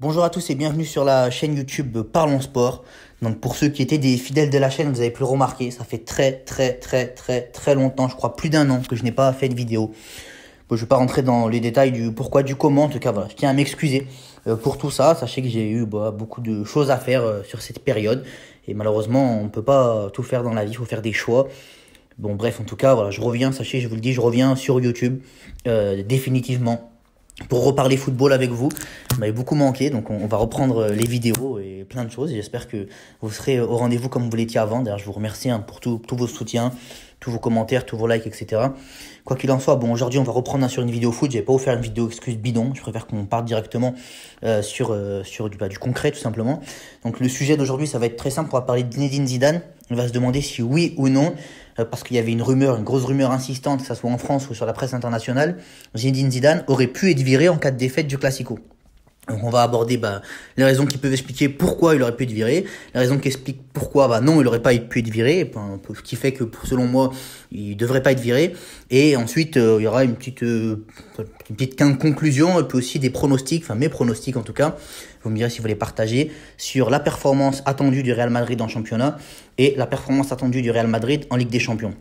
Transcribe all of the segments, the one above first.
Bonjour à tous et bienvenue sur la chaîne YouTube Parlons Sport. Donc pour ceux qui étaient des fidèles de la chaîne, vous avez pu le remarquer, ça fait très très très très très longtemps, je crois plus d'un an que je n'ai pas fait de vidéo. je ne vais pas rentrer dans les détails du pourquoi, du comment, en tout cas voilà, je tiens à m'excuser euh, pour tout ça. Sachez que j'ai eu bah, beaucoup de choses à faire euh, sur cette période et malheureusement on ne peut pas tout faire dans la vie, il faut faire des choix. Bon bref, en tout cas voilà, je reviens, sachez, je vous le dis, je reviens sur YouTube euh, définitivement pour reparler football avec vous. Vous m'avez beaucoup manqué, donc on, va reprendre euh, les vidéos et plein de choses. J'espère que vous serez au rendez-vous comme vous l'étiez avant. D'ailleurs, je vous remercie hein, pour tous vos soutiens, tous vos commentaires, tous vos likes, etc. Quoi qu'il en soit, bon, aujourd'hui, on va reprendre hein, sur une vidéo foot. vais pas faire une vidéo excuse bidon. Je préfère qu'on parte directement euh, sur, euh, sur du, bah, du concret, tout simplement. Donc, le sujet d'aujourd'hui, ça va être très simple. On va parler de Zinedine Zidane. On va se demander si oui ou non, euh, parce qu'il y avait une rumeur, une grosse rumeur insistante, que ce soit en France ou sur la presse internationale, Zinedine Zidane aurait pu être viré en cas de défaite du Classico on va aborder bah, les raisons qui peuvent expliquer pourquoi il aurait pu être viré, les raisons qui expliquent pourquoi bah, non il aurait pas pu être viré, ce qui fait que selon moi il devrait pas être viré. Et ensuite euh, il y aura une petite euh, une conclusion et puis aussi des pronostics, enfin mes pronostics en tout cas. Vous me direz si vous voulez partager sur la performance attendue du Real Madrid en championnat et la performance attendue du Real Madrid en Ligue des Champions.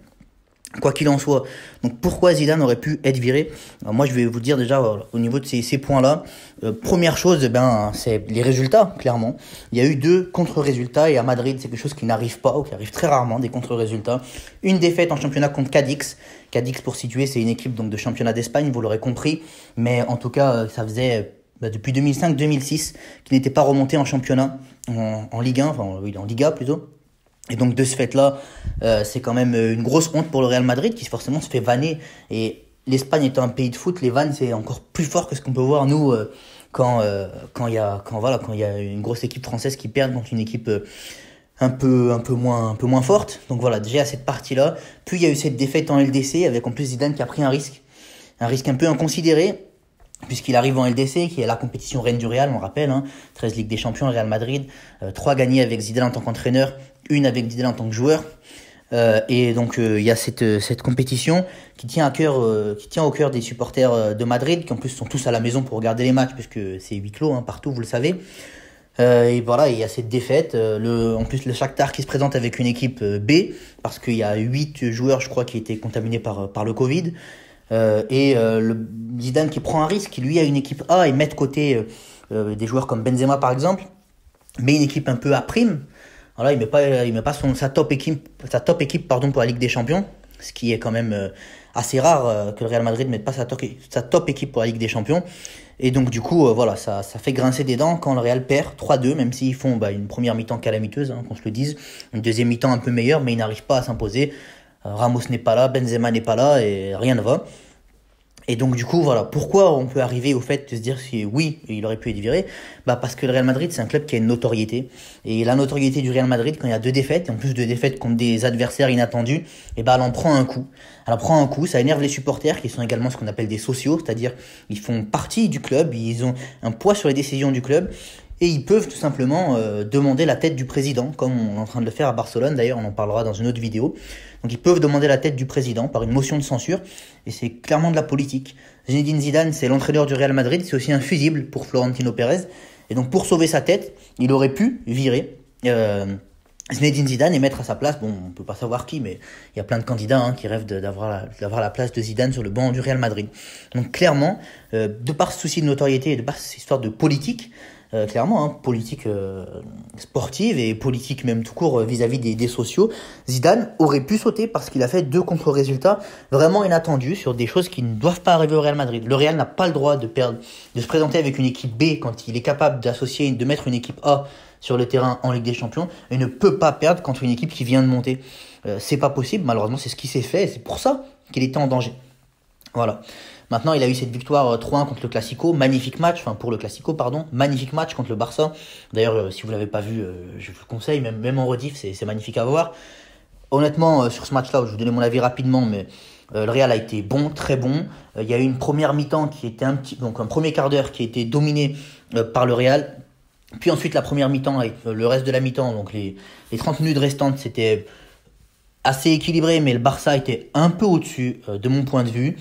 Quoi qu'il en soit, donc pourquoi Zidane aurait pu être viré euh, Moi, je vais vous dire déjà euh, au niveau de ces, points-là. Euh, première chose, eh ben, c'est les résultats, clairement. Il y a eu deux contre-résultats et à Madrid, c'est quelque chose qui n'arrive pas ou qui arrive très rarement, des contre-résultats. Une défaite en championnat contre Cadix. Cadix, pour situer, c'est une équipe donc de championnat d'Espagne, vous l'aurez compris. Mais en tout cas, ça faisait bah, depuis 2005-2006 qu'il n'était pas remonté en championnat, en, en Ligue 1, enfin oui, en Liga plutôt. Et donc de ce fait-là, euh, c'est quand même euh, une grosse honte pour le Real Madrid qui forcément se fait vanner. Et l'Espagne étant un pays de foot, les vannes c'est encore plus fort que ce qu'on peut voir nous euh, quand quand il y a quand voilà quand il y a une grosse équipe française qui perd contre une équipe un peu un peu moins un peu moins forte. Donc voilà déjà à cette partie là. Puis il y a eu cette défaite en LDC avec en plus Zidane qui a pris un risque, un risque un peu inconsidéré puisqu'il arrive en LDC, qui est la compétition reine du Real, on rappelle, 13 hein. Ligues des Champions, Real Madrid, euh, Trois 3 gagnées avec Zidane en tant qu'entraîneur, une avec Zidane en tant que joueur. Euh, et donc euh, il y a cette, compétition qui tient, au cœur des supporters de Madrid, qui en plus sont tous à la maison pour regarder les matchs, puisque c'est huis clos hein, partout, vous le savez. et voilà, il y a cette défaite. en plus, le Shakhtar qui se présente avec une équipe B, parce qu'il y a 8 joueurs, je crois, qui étaient contaminés par, par le Covid. Euh, et euh, le Zidane qui prend un risque, qui lui a une équipe A et met de côté euh, des joueurs comme Benzema par exemple, mais une équipe un peu à prime. Alors il met pas, il met pas sa top équipe, sa top équipe pardon pour la Ligue des Champions, ce qui est quand même assez rare que le Real Madrid ne mette pas sa top, équipe pour la Ligue des Champions. Et donc du coup, voilà, ça, ça fait grincer des dents quand le Real perd 3-2, même s'ils font bah, une première mi-temps calamiteuse, hein, qu'on se le dise, une deuxième mi-temps un peu meilleure, mais ils n'arrivent pas à s'imposer. Euh, Ramos n'est pas là, Benzema n'est pas là et rien ne va. Et donc du coup, voilà, pourquoi on peut arriver au fait de se dire si oui, il aurait pu être viré bah Parce que le Real Madrid, c'est un club qui a une notoriété. Et la notoriété du Real Madrid, quand il y a deux défaites, et en plus de défaites contre des adversaires inattendus, et eh bah, elle en prend un coup. Elle en prend un coup, ça énerve les supporters, qui sont également ce qu'on appelle des sociaux, c'est-à-dire ils font partie du club, ils ont un poids sur les décisions du club et ils peuvent tout simplement euh, demander la tête du président, comme on est en train de le faire à Barcelone, d'ailleurs on en parlera dans une autre vidéo. Donc ils peuvent demander la tête du président par une motion de censure, et c'est clairement de la politique. Zinedine Zidane, c'est l'entraîneur du Real Madrid, c'est aussi un fusible pour Florentino Pérez, et donc pour sauver sa tête, il aurait pu virer. Euh, Zinedine Zidane et mettre à sa place, bon, on peut pas savoir qui, mais il y a plein de candidats hein, qui rêvent d'avoir la, place de Zidane sur le banc du Real Madrid. Donc clairement, euh, de par ce souci de notoriété et de par cette histoire de politique, euh, clairement, hein, politique euh, sportive et politique même tout court euh, vis-à-vis des, des, sociaux, Zidane aurait pu sauter parce qu'il a fait deux contre-résultats vraiment inattendus sur des choses qui ne doivent pas arriver au Real Madrid. Le Real n'a pas le droit de perdre, de se présenter avec une équipe B quand il est capable d'associer, de mettre une équipe A sur le terrain en Ligue des Champions et ne peut pas perdre contre une équipe qui vient de monter. Euh, c'est pas possible, malheureusement, c'est ce qui s'est fait et c'est pour ça qu'il était en danger. Voilà. Maintenant, il a eu cette victoire 3-1 euh, contre le Classico, magnifique match, enfin pour le Classico, pardon, magnifique match contre le Barça. D'ailleurs, euh, si vous ne l'avez pas vu, euh, je vous le conseille, même, en rediff, c'est magnifique à voir. Honnêtement, sur ce match-là, je vous donner mon avis rapidement, mais le Real a été bon, très bon. Il y a eu une première mi-temps qui était un petit, donc un premier quart d'heure qui était dominé par le Real. Puis ensuite la première mi-temps le reste de la mi-temps, donc les, les 30 minutes restantes, c'était assez équilibré, mais le Barça était un peu au-dessus de mon point de vue.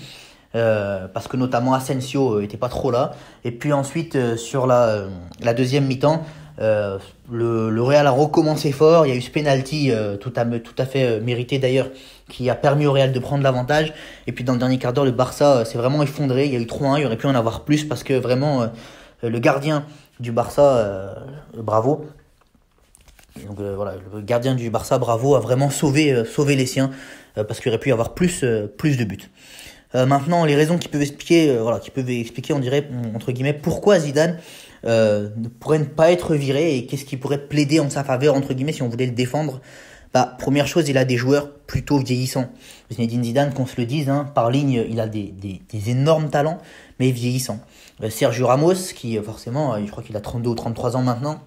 Euh, parce que notamment Asensio n'était euh, pas trop là. Et puis ensuite, euh, sur la, deuxième mi-temps, le, Real a recommencé fort. Il y a eu ce penalty tout, à, fait mérité d'ailleurs, qui a permis au Real de prendre l'avantage. Et puis dans le dernier quart d'heure, le Barça s'est vraiment effondré. Il y a eu 3-1, il aurait pu en avoir plus parce que vraiment, le gardien du Barça, bravo, le gardien du Barça, bravo, a vraiment sauvé, les siens parce qu'il aurait pu y avoir plus, plus de buts. Euh, maintenant, les raisons qui peuvent expliquer, euh, voilà, qui peuvent expliquer, on dirait mm, entre guillemets, pourquoi Zidane euh, ne pourrait pas être viré et qu'est-ce qui pourrait plaider en sa faveur entre guillemets si on voulait le défendre. Bah, première chose, il a des joueurs plutôt vieillissants. Zinedine Zidane, qu'on se le dise, hein, par ligne, il a des, des, des énormes talents, mais vieillissants. Sergio Ramos, qui forcément, je crois qu'il a 32 ou 33 ans maintenant,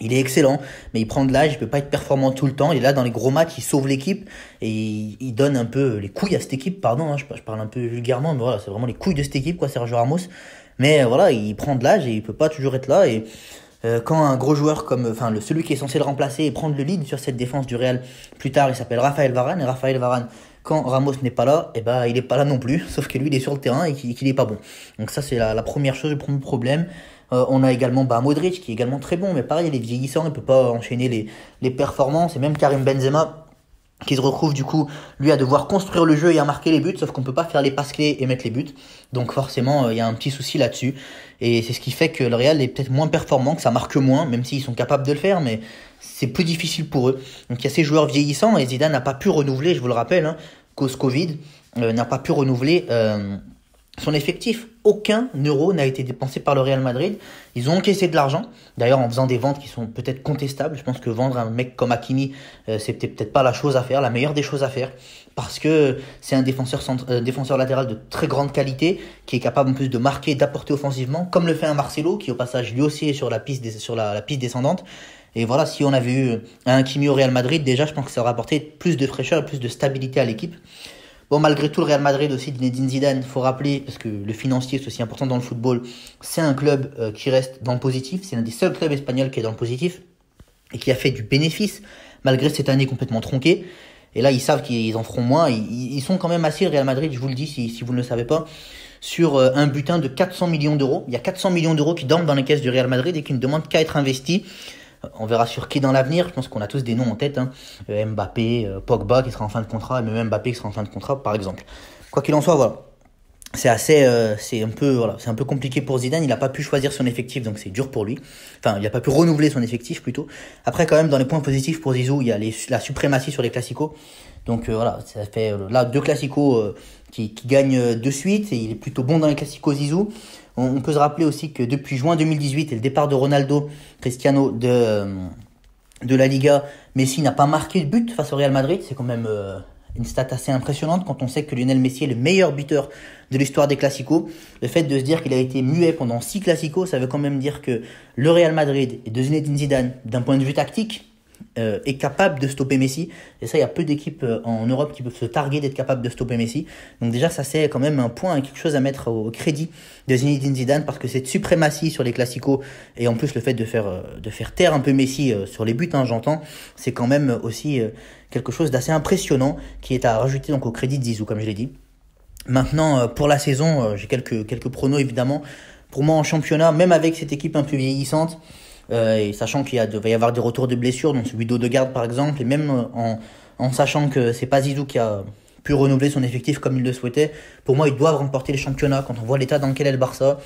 il est excellent, mais il prend de l'âge, il ne peut pas être performant tout le temps. Il est là dans les gros matchs, il sauve l'équipe et il, donne un peu les couilles à cette équipe. Pardon, hein, je, parle un peu vulgairement, mais voilà, c'est vraiment les couilles de cette équipe, quoi, Sergio Ramos. Mais euh, voilà, il prend de l'âge et il peut pas toujours être là. Et euh, quand un gros joueur comme, enfin, le celui qui est censé le remplacer et prendre le lead sur cette défense du Real, plus tard, il s'appelle Raphaël Varane. Et Raphaël Varane, quand Ramos n'est pas là, eh ben, il n'est pas là non plus. Sauf que lui, il est sur le terrain et qu'il n'est pas bon. Donc ça, c'est la, la première chose, le premier problème. Euh, on a également bah, Modric qui est également très bon, mais pareil, il est vieillissant, il ne peut pas enchaîner les, performances. Et même Karim Benzema qui se retrouve du coup, lui, à devoir construire le jeu et à marquer les buts, sauf qu'on ne peut pas faire les passes clés et mettre les buts. Donc forcément, euh, il y a un petit souci là-dessus. Et c'est ce qui fait que le Real est peut-être moins performant, que ça marque moins, même s'ils sont capables de le faire, mais c'est plus difficile pour eux. Donc il y a ces joueurs vieillissants, et Zidane n'a pas pu renouveler, je vous le rappelle, hein, cause Covid, euh, n'a pas pu renouveler son effectif aucun euro n'a été dépensé par le Real Madrid. Ils ont encaissé de l'argent. D'ailleurs, en faisant des ventes qui sont peut-être contestables, je pense que vendre un mec comme Hakimi, euh, peut-être pas la chose à faire, la meilleure des choses à faire, parce que c'est un défenseur, centre, euh, défenseur latéral de très grande qualité, qui est capable en plus de marquer, d'apporter offensivement, comme le fait un Marcelo, qui au passage lui aussi est sur la piste, sur la, la piste descendante. Et voilà, si on avait eu un Hakimi au Real Madrid, déjà, je pense que ça aurait apporté plus de fraîcheur et plus de stabilité à l'équipe. Bon, malgré tout, le Real Madrid aussi, Dinedine Zidane, faut rappeler, parce que le financier, c'est aussi important dans le football, c'est un club euh, qui reste dans le positif. C'est l'un des seuls clubs espagnols qui est dans le positif et qui a fait du bénéfice, malgré cette année complètement tronquée. Et là, ils savent qu'ils en feront moins. Ils, sont quand même assis, le Real Madrid, je vous le dis si, vous ne le savez pas, sur euh, un butin de 400 millions d'euros. Il y a 400 millions d'euros qui dorment dans les caisses du Real Madrid et qui ne demandent qu'à être investis on verra sur qui dans l'avenir. Je pense qu'on a tous des noms en tête. Hein. Euh, Mbappé, euh, Pogba qui sera en fin de contrat, et même Mbappé qui sera en fin de contrat, par exemple. Quoi qu'il en soit, voilà. C'est assez, euh, c'est un peu, c'est un peu compliqué pour Zidane. Il n'a pas pu choisir son effectif, donc c'est dur pour lui. Enfin, il n'a pas pu renouveler son effectif plutôt. Après, quand même, dans les points positifs pour Zizou, il y a la suprématie sur les classiques donc euh, voilà, ça fait euh, là deux classicos euh, qui, gagnent de suite et il est plutôt bon dans les classicos Zizou. On, peut se rappeler aussi que depuis juin 2018 et le départ de Ronaldo Cristiano de, de la Liga, Messi n'a pas marqué de but face au Real Madrid. C'est quand même une stat assez impressionnante quand on sait que Lionel Messi est le meilleur buteur de l'histoire des classicos. Le fait de se dire qu'il a été muet pendant six classicos, ça veut quand même dire que le Real Madrid et de Zinedine Zidane, d'un point de vue tactique, euh, est capable de stopper Messi. Et ça, il y a peu d'équipes euh, en Europe qui peuvent se targuer d'être capables de stopper Messi. Donc déjà, ça c'est quand même un point, quelque chose à mettre au crédit de Zinedine Zidane parce que cette suprématie sur les classiques et en plus le fait de faire euh, de faire taire un peu Messi sur les buts, hein, j'entends, c'est quand même aussi quelque chose d'assez impressionnant qui est à rajouter donc au crédit de Zizou, comme je l'ai dit. Maintenant, pour la saison, j'ai quelques quelques pronos évidemment. Pour moi, en championnat, même avec cette équipe un peu vieillissante. Euh, et sachant qu'il va y avoir des retours de blessures, donc celui de garde par exemple, et même euh, en, sachant que c'est pas Zizou qui a pu renouveler son effectif comme il le souhaitait, pour moi ils doivent remporter les championnats quand on voit l'état dans lequel est le Barça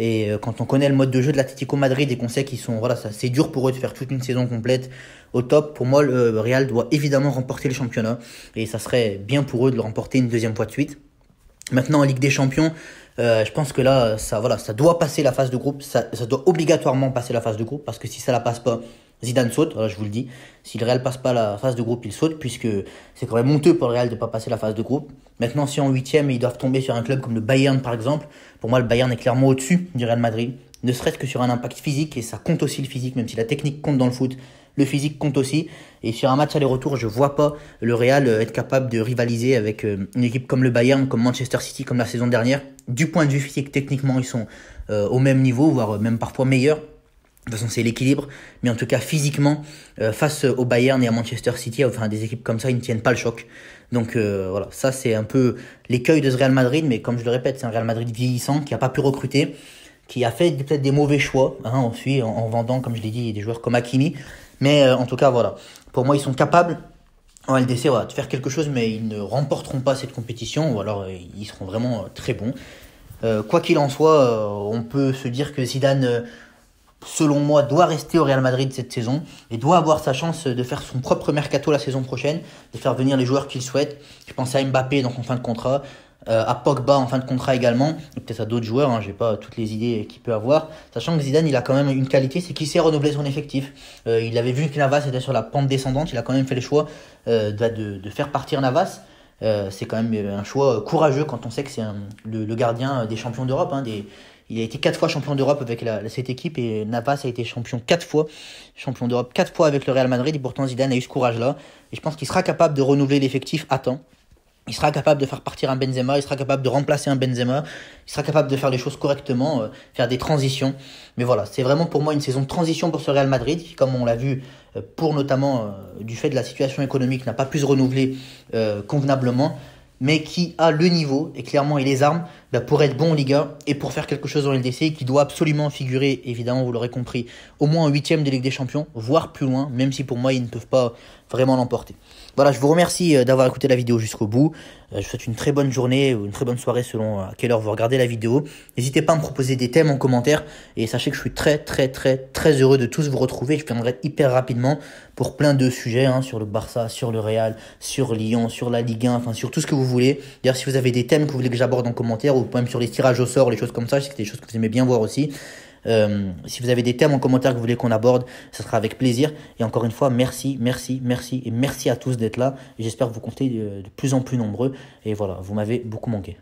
et euh, quand on connaît le mode de jeu de l'Atlético Madrid et qu'on sait qu'ils sont voilà, c'est dur pour eux de faire toute une saison complète au top, pour moi le Real doit évidemment remporter le championnat et ça serait bien pour eux de le remporter une deuxième fois de suite. Maintenant en Ligue des Champions, euh, je pense que là, ça, voilà, ça doit passer la phase de groupe. Ça, doit obligatoirement passer la phase de groupe parce que si ça la passe pas, Zidane saute. Voilà, je vous le dis. Si le Real passe pas la phase de groupe, il saute puisque c'est quand même honteux pour le Real de ne pas passer la phase de groupe. Maintenant, si en huitième ils doivent tomber sur un club comme le Bayern par exemple, pour moi le Bayern est clairement au-dessus du Real Madrid. Ne serait-ce que sur un impact physique et ça compte aussi le physique, même si la technique compte dans le foot le physique compte aussi. Et sur un match aller-retour, je vois pas le Real euh, être capable de rivaliser avec euh, une équipe comme le Bayern, comme Manchester City, comme la saison dernière. Du point de vue physique, techniquement, ils sont euh, au même niveau, voire même parfois meilleurs. De toute façon, c'est l'équilibre. Mais en tout cas, physiquement, face au Bayern et à Manchester City, enfin des équipes comme ça, ils ne tiennent pas le choc. Donc voilà, ça c'est un peu l'écueil de ce Real Madrid. Mais comme je le répète, c'est un Real Madrid vieillissant qui n'a pas pu recruter, qui a fait peut-être des mauvais choix. Hein, ensuite en, vendant, comme je l'ai dit, des joueurs comme Hakimi. Mais euh, en tout cas, voilà. Pour moi, ils sont capables en LDC voilà, de faire quelque chose, mais ils ne remporteront pas cette compétition, ou alors euh, ils seront vraiment euh, très bons. quoi qu'il en soit, on peut se dire que Zidane, selon moi, doit rester au Real Madrid cette saison et doit avoir sa chance de faire son propre mercato la saison prochaine, de faire venir les joueurs qu'il souhaite. Je pense à Mbappé donc en fin de contrat, euh, à Pogba en fin de contrat également, peut-être à d'autres joueurs, je hein, j'ai pas toutes les idées qu'il peut avoir, sachant que Zidane il a quand même une qualité, c'est qu'il sait renouveler son effectif. Euh, il avait vu que Navas était sur la pente descendante, il a quand même fait le choix euh, de, faire partir Navas. c'est quand même un choix courageux quand on sait que c'est le, gardien des champions d'Europe. Hein, il a été quatre fois champion d'Europe avec cette équipe et Navas a été champion quatre fois, champion d'Europe quatre fois avec le Real Madrid et pourtant Zidane a eu ce courage-là. Et je pense qu'il sera capable de renouveler l'effectif à temps il sera capable de faire partir un Benzema, il sera capable de remplacer un Benzema, il sera capable de faire les choses correctement, euh, faire des transitions. Mais voilà, c'est vraiment pour moi une saison de transition pour ce Real Madrid, qui, comme on l'a vu, euh, pour notamment euh, du fait de la situation économique, n'a pas pu se renouveler convenablement, mais qui a le niveau et clairement et les armes bah, pour être bon en Liga et pour faire quelque chose en LDC, qui doit absolument figurer, évidemment, vous l'aurez compris, au moins en huitième des Ligue des Champions, voire plus loin, même si pour moi ils ne peuvent pas vraiment l'emporter. Voilà, je vous remercie euh, d'avoir écouté la vidéo jusqu'au bout. Euh, je vous souhaite une très bonne journée ou une très bonne soirée selon euh, à quelle heure vous regardez la vidéo. N'hésitez pas à me proposer des thèmes en commentaire et sachez que je suis très très très très heureux de tous vous retrouver. Je viendrai hyper rapidement pour plein de sujets hein, sur le Barça, sur le Real, sur Lyon, sur la Ligue 1, enfin sur tout ce que vous voulez. D'ailleurs, si vous avez des thèmes que vous voulez que j'aborde en commentaire ou même sur les tirages au sort, les choses comme ça, c'est des choses que vous aimez bien voir aussi. Euh, si vous avez des thèmes en commentaire que vous voulez qu'on aborde, ce sera avec plaisir. Et encore une fois, merci, merci, merci et merci à tous d'être là. J'espère vous comptez de plus en plus nombreux. Et voilà, vous m'avez beaucoup manqué.